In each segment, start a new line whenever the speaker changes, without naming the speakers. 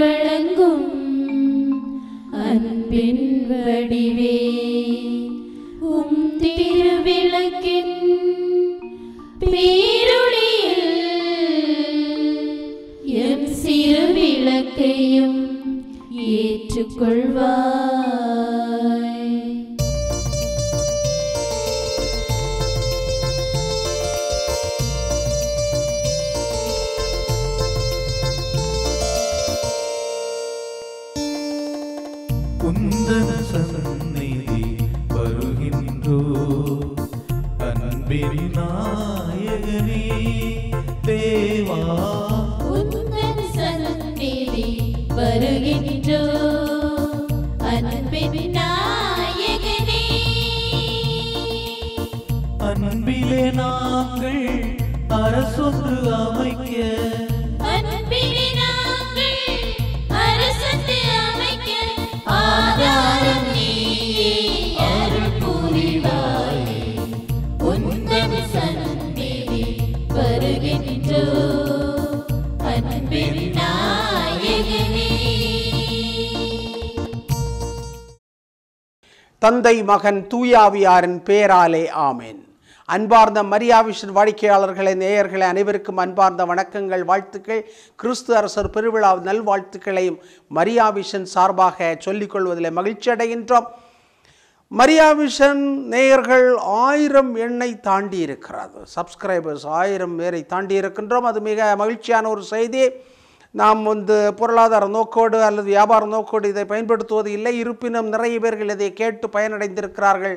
வழங்கும் அன்பின்
வருகின்றோ
அன்பின் நாயகனே அன்பிலே நாங்கள் அரசொன்று அமைக்க தந்தை மகன் தூயாவியாரின் பேராலே ஆமேன் அன்பார்ந்த மரியாவிஷன் வாடிக்கையாளர்களை நேயர்களை அனைவருக்கும் அன்பார்ந்த வணக்கங்கள் வாழ்த்துக்கள் கிறிஸ்து அரசர் பெருவிழா நல்வாழ்த்துக்களையும் மரியாவிஷன் சார்பாக சொல்லிக்கொள்வதில் மகிழ்ச்சி அடைகின்றோம் மரியாவிஷன் நேயர்கள் ஆயிரம் எண்ணை தாண்டி இருக்கிறது சப்ஸ்கிரைபர்ஸ் ஆயிரம் பேரை தாண்டி இருக்கின்றோம் அது மிக மகிழ்ச்சியான ஒரு செய்தி நாம் வந்து பொருளாதார நோக்கோடு அல்லது வியாபார நோக்கோடு இதை பயன்படுத்துவது இல்லை இருப்பினும் நிறைய பேர்கள் இதை கேட்டு பயனடைந்திருக்கிறார்கள்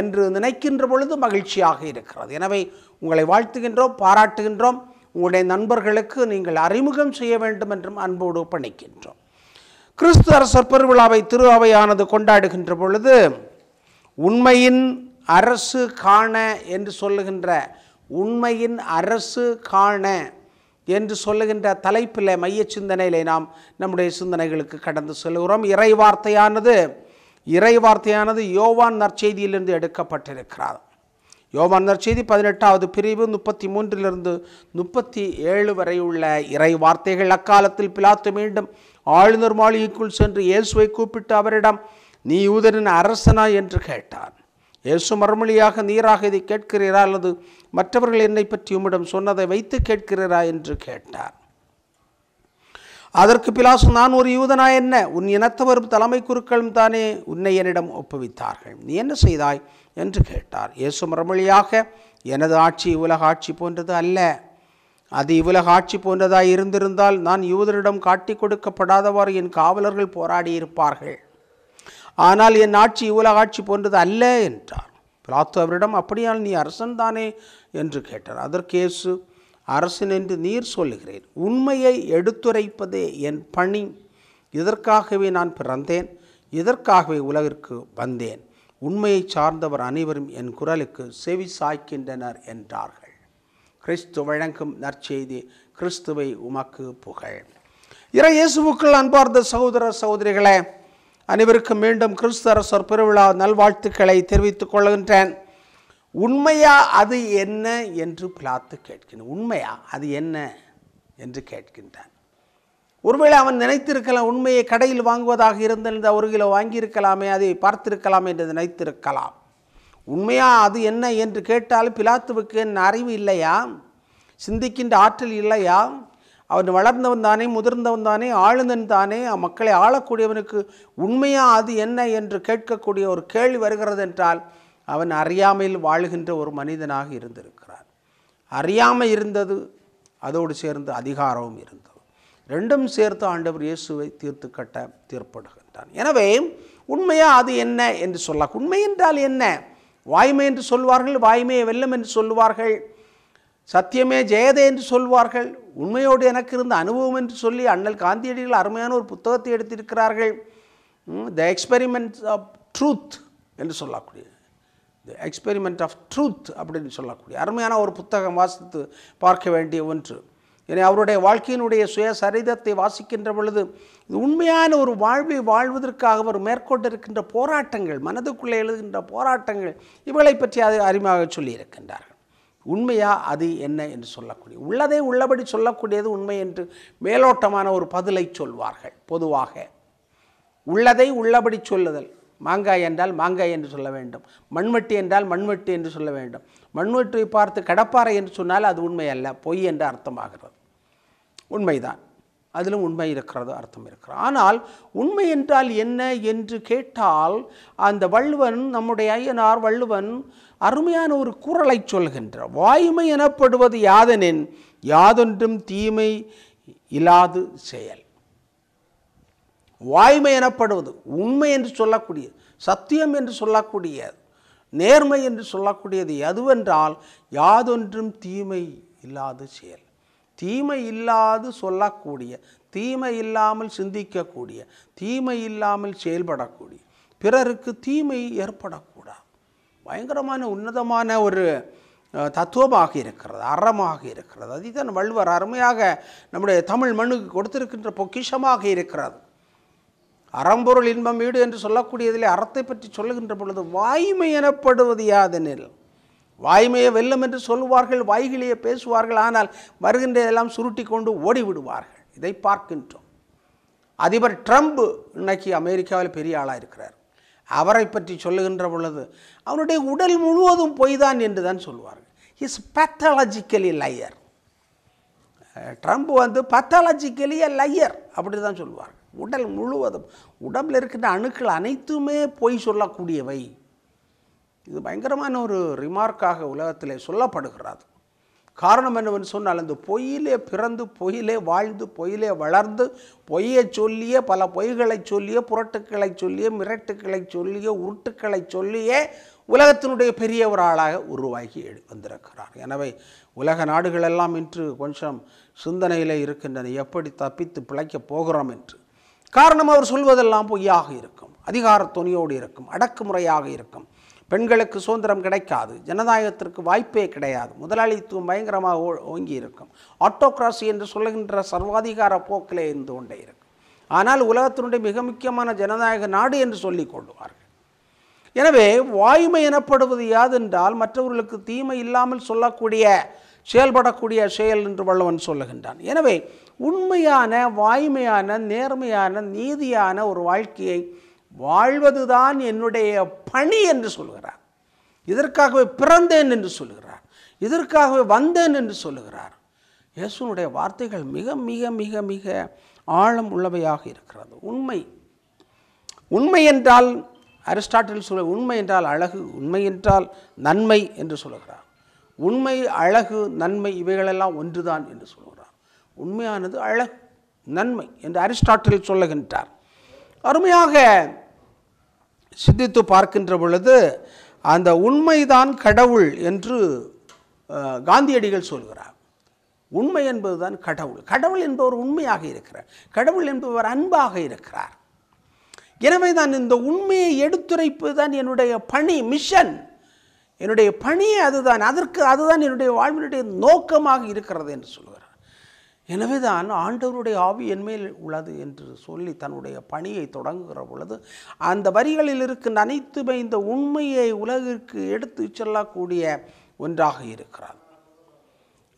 என்று நினைக்கின்ற பொழுது மகிழ்ச்சியாக இருக்கிறது எனவே உங்களை வாழ்த்துகின்றோம் பாராட்டுகின்றோம் உங்களுடைய நண்பர்களுக்கு நீங்கள் அறிமுகம் செய்ய வேண்டும் என்றும் அன்போடு பணிக்கின்றோம் கிறிஸ்து அரசர் பெருவிழாவை திரு அவையானது கொண்டாடுகின்ற பொழுது உண்மையின் அரசு காண என்று சொல்லுகின்ற உண்மையின் அரசு காண என்று சொல்லுகின்ற தலைப்பில் மைய சிந்தனையிலே நாம் நம்முடைய சிந்தனைகளுக்கு கடந்து செல்கிறோம் இறை வார்த்தையானது இறை வார்த்தையானது யோவான் நற்செய்தியிலிருந்து எடுக்கப்பட்டிருக்கிறார் யோவான் நற்செய்தி பதினெட்டாவது பிரிவு முப்பத்தி மூன்றிலிருந்து முப்பத்தி ஏழு வரை உள்ள இறை வார்த்தைகள் அக்காலத்தில் பிலாத்து மீண்டும் ஆளுநர் மாளிகைக்குள் சென்று இயேசுவை கூப்பிட்டு அவரிடம் நீ யூதரின் அரசனா என்று கேட்டார் இயேசு மறுமொழியாக நீராக இதை கேட்கிறீரா அல்லது மற்றவர்கள் என்னை பற்றி உம்மிடம் சொன்னதை வைத்து கேட்கிறீரா என்று கேட்டார் அதற்கு பிலாசு நான் ஒரு யூதனா என்ன உன் இனத்தவரும் தலைமை குருக்களும் தானே உன்னை என்னிடம் ஒப்புவித்தார்கள் நீ என்ன செய்தாய் என்று கேட்டார் இயேசு மறுமொழியாக எனது ஆட்சி உலக ஆட்சி போன்றது அல்ல அது இவ்வுலக ஆட்சி போன்றதாய் இருந்திருந்தால் நான் யூதரிடம் காட்டி கொடுக்கப்படாதவாறு என் காவலர்கள் போராடியிருப்பார்கள் ஆனால் என் ஆட்சி இவ்வளவு ஆட்சி போன்றது அல்ல என்றார் பிளாத்து அவரிடம் அப்படியால் நீ அரசன் தானே என்று கேட்டார் அதற்கேசு அரசன் என்று நீர் சொல்லுகிறேன் உண்மையை எடுத்துரைப்பதே என் பணி இதற்காகவே நான் பிறந்தேன் இதற்காகவே உலகிற்கு வந்தேன் உண்மையை சார்ந்தவர் அனைவரும் என் குரலுக்கு செவி சாய்க்கின்றனர் என்றார்கள் கிறிஸ்து வழங்கும் நற்செய்தி கிறிஸ்துவை உமக்கு புகழ் இறை இயேசுவுக்குள் அன்பார்ந்த சகோதர சகோதரிகளை அனைவருக்கும் மீண்டும் கிறிஸ்தர அரசர் நல்வாழ்த்துக்களை தெரிவித்துக் கொள்கின்றேன் உண்மையா அது என்ன என்று பிளாத்து கேட்கின்றேன் உண்மையா அது என்ன என்று கேட்கின்றான் ஒருவேளை அவன் நினைத்திருக்கலாம் உண்மையை கடையில் வாங்குவதாக இருந்திருந்த ஒரு கிலோ வாங்கியிருக்கலாமே அதை பார்த்திருக்கலாம் என்று நினைத்திருக்கலாம் உண்மையா அது என்ன என்று கேட்டால் பிலாத்துவுக்கு அறிவு இல்லையா சிந்திக்கின்ற ஆற்றல் இல்லையா அவன் வளர்ந்தவன் தானே முதிர்ந்தவன் தானே ஆளுந்தன் தானே மக்களை ஆளக்கூடியவனுக்கு உண்மையாக அது என்ன என்று கேட்கக்கூடிய ஒரு கேள்வி வருகிறது என்றால் அவன் அறியாமையில் வாழ்கின்ற ஒரு மனிதனாக இருந்திருக்கிறான் அறியாமை இருந்தது அதோடு சேர்ந்து அதிகாரமும் இருந்தது ரெண்டும் சேர்த்து ஆண்டவர் இயேசுவை தீர்த்து கட்ட தீர்ப்படுகின்றான் எனவே உண்மையாக அது என்ன என்று சொல்ல உண்மை என்றால் என்ன வாய்மை என்று சொல்வார்கள் வாய்மையை வெல்லும் என்று சொல்லுவார்கள் சத்தியமே ஜெயதே என்று சொல்வார்கள் உண்மையோடு எனக்கு இருந்த அனுபவம் என்று சொல்லி அண்ணல் காந்தியடிகள் அருமையான ஒரு புத்தகத்தை எடுத்திருக்கிறார்கள் த எக்ஸ்பெரிமெண்ட் ஆஃப் ட்ரூத் என்று சொல்லக்கூடிய த எக்ஸ்பெரிமெண்ட் ஆஃப் ட்ரூத் அப்படின்னு சொல்லக்கூடிய அருமையான ஒரு புத்தகம் வாசித்து பார்க்க வேண்டிய ஒன்று இனி அவருடைய வாழ்க்கையினுடைய சுய சரிதத்தை வாசிக்கின்ற பொழுது இது உண்மையான ஒரு வாழ்வை வாழ்வதற்காக அவர் மேற்கொண்டிருக்கின்ற போராட்டங்கள் மனதுக்குள்ளே எழுதுகின்ற போராட்டங்கள் இவளை பற்றி அது அறிமுக சொல்லியிருக்கின்றார் உண்மையா அது என்ன என்று சொல்லக்கூடிய உள்ளதை உள்ளபடி சொல்லக்கூடியது உண்மை என்று மேலோட்டமான ஒரு பதிலை சொல்வார்கள் பொதுவாக உள்ளதை உள்ளபடி சொல்லுதல் மாங்காய் என்றால் மாங்காய் என்று சொல்ல வேண்டும் மண்வெட்டி என்றால் மண்வெட்டி என்று சொல்ல வேண்டும் மண்வெட்டியை பார்த்து கடப்பாறை என்று சொன்னால் அது உண்மை அல்ல பொய் என்று அர்த்தமாகிறது உண்மைதான் அதிலும் உண்மை இருக்கிறது அர்த்தம் இருக்கிற ஆனால் உண்மை என்றால் என்ன என்று கேட்டால் அந்த வள்ளுவன் நம்முடைய ஐயனார் வள்ளுவன் அருமையான ஒரு குரலை சொல்கின்ற வாய்மை எனப்படுவது யாதனின் யாதொன்றும் தீமை இல்லாது செயல் வாய்மை எனப்படுவது உண்மை என்று சொல்லக்கூடிய சத்தியம் என்று சொல்லக்கூடியது நேர்மை என்று சொல்லக்கூடியது எதுவென்றால் யாதொன்றும் தீமை இல்லாத செயல் தீமை இல்லாது சொல்லக்கூடிய தீமை இல்லாமல் சிந்திக்கக்கூடிய தீமை இல்லாமல் செயல்படக்கூடிய பிறருக்கு தீமை ஏற்படக்கூடாது பயங்கரமான உன்னதமான ஒரு தத்துவமாக இருக்கிறது அறமாக இருக்கிறது அதுதான் வள்ளுவர் அருமையாக நம்முடைய தமிழ் மண்ணுக்கு கொடுத்திருக்கின்ற பொக்கிஷமாக இருக்கிறது அறம்பொருள் இன்பம் வீடு என்று சொல்லக்கூடியதிலே அறத்தை பற்றி சொல்லுகின்ற பொழுது வாய்மை எனப்படுவது யாதெனில் வாய்மையை வெல்லும் என்று சொல்லுவார்கள் வாய்களையே பேசுவார்கள் ஆனால் வருகின்றதெல்லாம் சுருட்டி கொண்டு ஓடிவிடுவார்கள் இதை பார்க்கின்றோம் அதிபர் ட்ரம்ப் இன்னைக்கு அமெரிக்காவில் பெரிய ஆளாக இருக்கிறார் அவரை பற்றி சொல்லுகின்ற பொழுது அவனுடைய உடல் முழுவதும் பொய் தான் என்று தான் சொல்லுவார்கள் இஸ் பேத்தாலஜிக்கலி லையர் ட்ரம்ப் வந்து பத்தாலஜிக்கலி லையர் அப்படி தான் சொல்லுவார்கள் உடல் முழுவதும் உடம்பில் இருக்கின்ற அணுக்கள் அனைத்துமே பொய் சொல்லக்கூடியவை இது பயங்கரமான ஒரு ரிமார்க்காக உலகத்தில் சொல்லப்படுகிறது காரணம் என்னவென்று சொன்னால் அந்த பொய்யிலே பிறந்து பொய்யிலே வாழ்ந்து பொய்யிலே வளர்ந்து பொய்யை சொல்லியே பல பொய்களை சொல்லியே புரட்டுக்களை சொல்லியே மிரட்டுக்களை சொல்லியே உருட்டுக்களை சொல்லியே உலகத்தினுடைய பெரியவராளாக ஆளாக உருவாகி வந்திருக்கிறார் எனவே உலக நாடுகளெல்லாம் இன்று கொஞ்சம் சிந்தனையில் இருக்கின்றன எப்படி தப்பித்து பிழைக்கப் போகிறோம் என்று காரணம் அவர் சொல்வதெல்லாம் பொய்யாக இருக்கும் அதிகார துணியோடு இருக்கும் அடக்குமுறையாக இருக்கும் பெண்களுக்கு சுதந்திரம் கிடைக்காது ஜனநாயகத்திற்கு வாய்ப்பே கிடையாது முதலாளித்துவம் பயங்கரமாக ஓங்கி இருக்கும் ஆட்டோகிராசி என்று சொல்லுகின்ற சர்வாதிகார போக்கிலே இருந்து கொண்டே இருக்கும் ஆனால் உலகத்தினுடைய மிக முக்கியமான ஜனநாயக நாடு என்று சொல்லிக் கொள்வார்கள் எனவே வாய்மை எனப்படுவது யாதென்றால் மற்றவர்களுக்கு தீமை இல்லாமல் சொல்லக்கூடிய செயல்படக்கூடிய செயல் என்று வள்ளுவன் சொல்லுகின்றான் எனவே உண்மையான வாய்மையான நேர்மையான நீதியான ஒரு வாழ்க்கையை வாழ்வதுதான் என்னுடைய பணி என்று சொல்கிறார் இதற்காகவே பிறந்தேன் என்று சொல்கிறார் இதற்காகவே வந்தேன் என்று சொல்லுகிறார் இயேசுனுடைய வார்த்தைகள் மிக மிக மிக மிக ஆழம் உள்ளவையாக இருக்கிறது உண்மை உண்மை என்றால் அரிஸ்டாட்டில் சொல்ல உண்மை என்றால் அழகு உண்மை என்றால் நன்மை என்று சொல்கிறார் உண்மை அழகு நன்மை இவைகளெல்லாம் ஒன்றுதான் என்று சொல்கிறார் உண்மையானது அழகு நன்மை என்று அரிஸ்டாட்டில் சொல்லுகின்றார் அருமையாக சிந்தித்து பார்க்கின்ற பொழுது அந்த உண்மைதான் கடவுள் என்று காந்தியடிகள் சொல்கிறார் உண்மை என்பதுதான் கடவுள் கடவுள் என்பவர் உண்மையாக இருக்கிறார் கடவுள் என்பவர் அன்பாக இருக்கிறார் எனவே தான் இந்த உண்மையை எடுத்துரைப்பு தான் என்னுடைய பணி மிஷன் என்னுடைய பணியே அதுதான் அதற்கு அதுதான் என்னுடைய வாழ்வினுடைய நோக்கமாக இருக்கிறது என்று சொல்கிறார் எனவே தான் ஆண்டவருடைய ஆவி என்மேல் உள்ளது என்று சொல்லி தன்னுடைய பணியை தொடங்குகிற பொழுது அந்த வரிகளில் இருக்கும் அனைத்துமே இந்த உண்மையை உலகிற்கு எடுத்து செல்லக்கூடிய ஒன்றாக இருக்கிறார்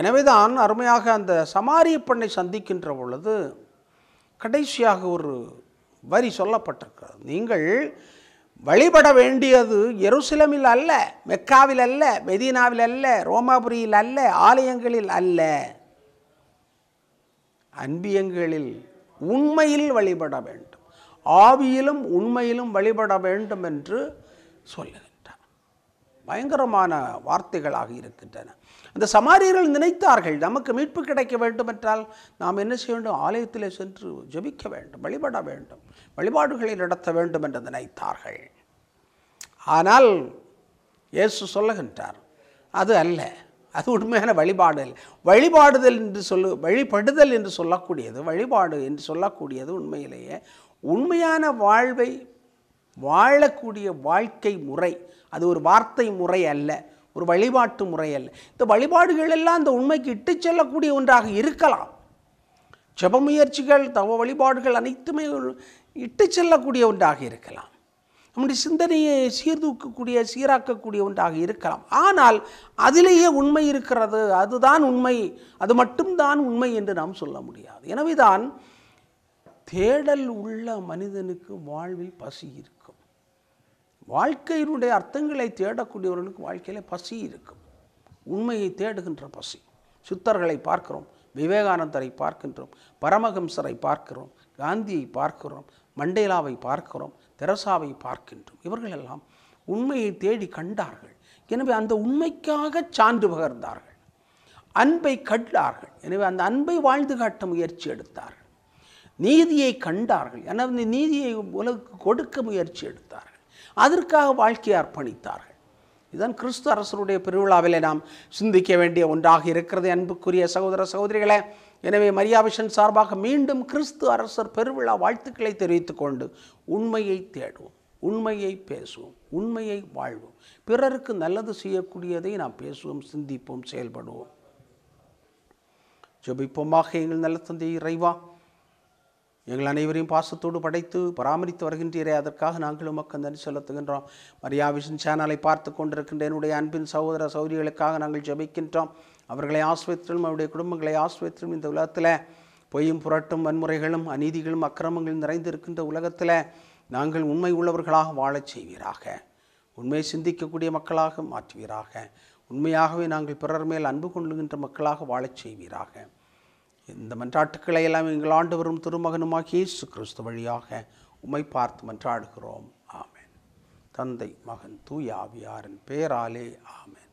எனவே தான் அருமையாக அந்த சமாரிய பெண்ணை சந்திக்கின்ற பொழுது கடைசியாக ஒரு வரி சொல்லப்பட்டிருக்கிறது நீங்கள் வழிபட வேண்டியது எருசலமில் அல்ல மெக்காவில் அல்ல மெதீனாவில் அல்ல ரோமாபுரியில் அல்ல ஆலயங்களில் அல்ல அன்பியங்களில் உண்மையில் வழிபட வேண்டும் ஆவியிலும் உண்மையிலும் வழிபட வேண்டும் என்று சொல்லுகின்றார் பயங்கரமான வார்த்தைகளாக இருக்கின்றன அந்த சமாரியர்கள் நினைத்தார்கள் நமக்கு மீட்பு கிடைக்க வேண்டும் என்றால் நாம் என்ன செய்ய வேண்டும் ஆலயத்தில் சென்று ஜபிக்க வேண்டும் வழிபட வேண்டும் வழிபாடுகளை நடத்த வேண்டும் என்று நினைத்தார்கள் ஆனால் இயேசு சொல்லுகின்றார் அது அல்ல அது உண்மையான வழிபாடுதல் வழிபாடுதல் என்று சொல்லு வழிபடுதல் என்று சொல்லக்கூடியது வழிபாடு என்று சொல்லக்கூடியது உண்மையிலேயே உண்மையான வாழ்வை வாழக்கூடிய வாழ்க்கை முறை அது ஒரு வார்த்தை முறை அல்ல ஒரு வழிபாட்டு முறை அல்ல இந்த வழிபாடுகள் எல்லாம் இந்த உண்மைக்கு இட்டு செல்லக்கூடிய ஒன்றாக இருக்கலாம் ஜப முயற்சிகள் தவ வழிபாடுகள் அனைத்துமே இட்டு செல்லக்கூடிய ஒன்றாக இருக்கலாம் நம்முடைய சிந்தனையை சீர்தூக்கக்கூடிய சீராக்கக்கூடிய ஒன்றாக இருக்கலாம் ஆனால் அதிலேயே உண்மை இருக்கிறது அதுதான் உண்மை அது மட்டும்தான் உண்மை என்று நாம் சொல்ல முடியாது எனவே தான் தேடல் உள்ள மனிதனுக்கு வாழ்வில் பசி இருக்கும் வாழ்க்கையினுடைய அர்த்தங்களை தேடக்கூடியவர்களுக்கு வாழ்க்கையில் பசி இருக்கும் உண்மையை தேடுகின்ற பசி சித்தர்களை பார்க்கிறோம் விவேகானந்தரை பார்க்கின்றோம் பரமஹம்சரை பார்க்கிறோம் காந்தியை பார்க்கிறோம் மண்டேலாவை பார்க்கிறோம் தெரசாவை பார்க்கின்றோம் இவர்களெல்லாம் உண்மையை தேடி கண்டார்கள் எனவே அந்த உண்மைக்காக சான்று பகர்ந்தார்கள் அன்பை கண்டார்கள் எனவே அந்த அன்பை வாழ்ந்து காட்ட முயற்சி எடுத்தார்கள் நீதியை கண்டார்கள் என இந்த நீதியை உலகுக்கு கொடுக்க முயற்சி எடுத்தார்கள் அதற்காக வாழ்க்கையை அர்ப்பணித்தார்கள் இதுதான் கிறிஸ்து அரசருடைய பெருவிழாவிலே நாம் சிந்திக்க வேண்டிய ஒன்றாக இருக்கிறது அன்புக்குரிய சகோதர சகோதரிகளை எனவே மரியாபிஷன் சார்பாக மீண்டும் கிறிஸ்து அரசர் பெருவிழா வாழ்த்துக்களை தெரிவித்துக்கொண்டு உண்மையை தேடுவோம் உண்மையை பேசுவோம் உண்மையை வாழ்வோம் பிறருக்கு நல்லது செய்யக்கூடியதை நாம் பேசுவோம் சிந்திப்போம் செயல்படுவோம் ஜபிப்போமாக எங்கள் நல்ல தந்தை இறைவா எங்கள் அனைவரையும் பாசத்தோடு படைத்து பராமரித்து வருகின்றீரே அதற்காக நாங்கள் உமக்கு நன்றி செலுத்துகின்றோம் மரியா விஷன் சேனலை பார்த்து கொண்டிருக்கின்ற என்னுடைய அன்பின் சகோதர சௌரியர்களுக்காக நாங்கள் ஜபிக்கின்றோம் அவர்களை ஆஸ்வத்திலும் அவருடைய குடும்பங்களை ஆஸ்வத்திலும் இந்த உலகத்தில் பொய்யும் புரட்டும் வன்முறைகளும் அநீதிகளும் அக்கிரமங்களும் நிறைந்திருக்கின்ற உலகத்தில் நாங்கள் உண்மை உள்ளவர்களாக வாழச் செய்வீராக உண்மையை சிந்திக்கக்கூடிய மக்களாக மாற்றுவீராக உண்மையாகவே நாங்கள் பிறர் மேல் அன்பு கொள்ளுகின்ற மக்களாக வாழச் செய்வீராக இந்த மன்றாட்டுக்களை எல்லாம் எங்கள் ஆண்டு வரும் திருமகனுமாக இயேசு கிறிஸ்து வழியாக உமை பார்த்து மன்றாடுகிறோம் ஆமேன் தந்தை மகன் தூயாவியாரின் பேராலே ஆமேன்